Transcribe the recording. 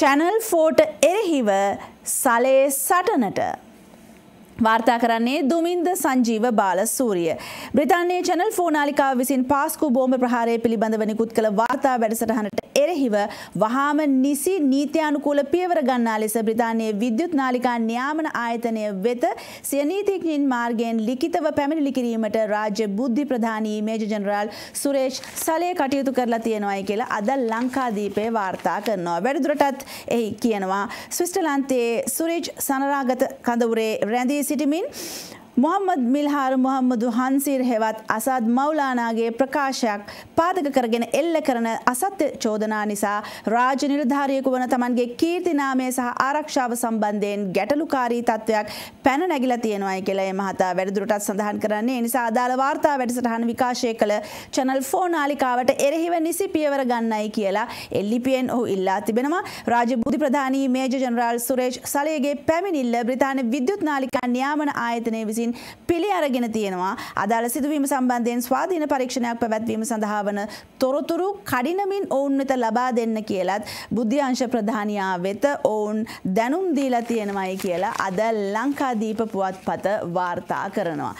Channel ෆෝට එරෙහිව සලේ සටනට. වාර්තා කරන්නේ දුමින්ද සංජීව බාලසූරිය. බ්‍රිතාන්‍යයේ චැනල් ෆෝනාලිකාව විසින් පාස්කු බෝම්බ ප්‍රහාරය පිළිබඳව නිකුත් කළ වාර්තා වැඩසටහනට එරෙහිව වහාම නිසි නීත්‍යානුකූල පියවර ගන්නා ලෙස බ්‍රිතාන්‍යයේ විද්‍යුත් නාලිකා නියාමන ආයතනය වෙත සිය නීතිඥයින් මාර්ගයෙන් ලිඛිතව පැමිණිලි කිරීමට රාජ්‍ය බුද්ධි ප්‍රධානී මේජර් ජනරාල් සුරේෂ් සලේ කටයුතු කරලා තියෙනවායි කියලා අද ලංකාදීපේ වාර්තා කරනවා. වැඩිදුරටත් එහි කියනවා ස්විස්ටර්ලන්තයේ සුරේෂ් සනරාගත කඳවුරේ රැඳී සිටිමින් මොහම්මද මිල්හාර මොහම්මදු හන්සීර් හෙවත් අසාත් මවලානාගේ ප්‍රකාශයක් පාදක කරගෙන එල්ල කරන අසත්‍ය චෝදනා නිසා රාජ නිර්ධාරයකු වන තමන්ගේ කීර්තිනාමය සහ ආරක්ෂාව සම්බන්ධයෙන් ගැටලුකාරී තත්ත්වයක් පැන නැගිලා තියෙනවායි කියලා ඒ මහතා වැඩිදුරටත් සඳහන් කරන්නේ. ඒ නිසා අදාළ වාර්තා වැඩසටහන විකාශය කළ channel 4 නාලිකාවට එරෙහිව නිසි පියවර ගන්නයි කියලා එල්ලිපියෙන් ඔහු ඉල්ලා තිබෙනවා. රාජ්‍ය බුද්ධි ප්‍රධානී මේජර් ජනරාල් සුරේෂ් සලේගේ පැමිණිල්ල බ්‍රිතාන්‍ය විද්‍යුත් නාලිකා නියාමන ආයතනය විසින් විසින් පිළි අරගෙන තියෙනවා අදාළ සිදුවීම සම්බන්ධයෙන් ස්වාධීන පරීක්ෂණයක් පැවැත්වීම සඳහා වන තොරතුරු කඩිනමින් ඔවුන් වෙත ලබා දෙන්න කියලත් බුද්ධියංශ ප්‍රධානයා වෙත ඔවුන් දැනුම් දීලා තියෙනවයි කියලා අද ලංකාදීප පුවත් පත වාර්තා කරනවා.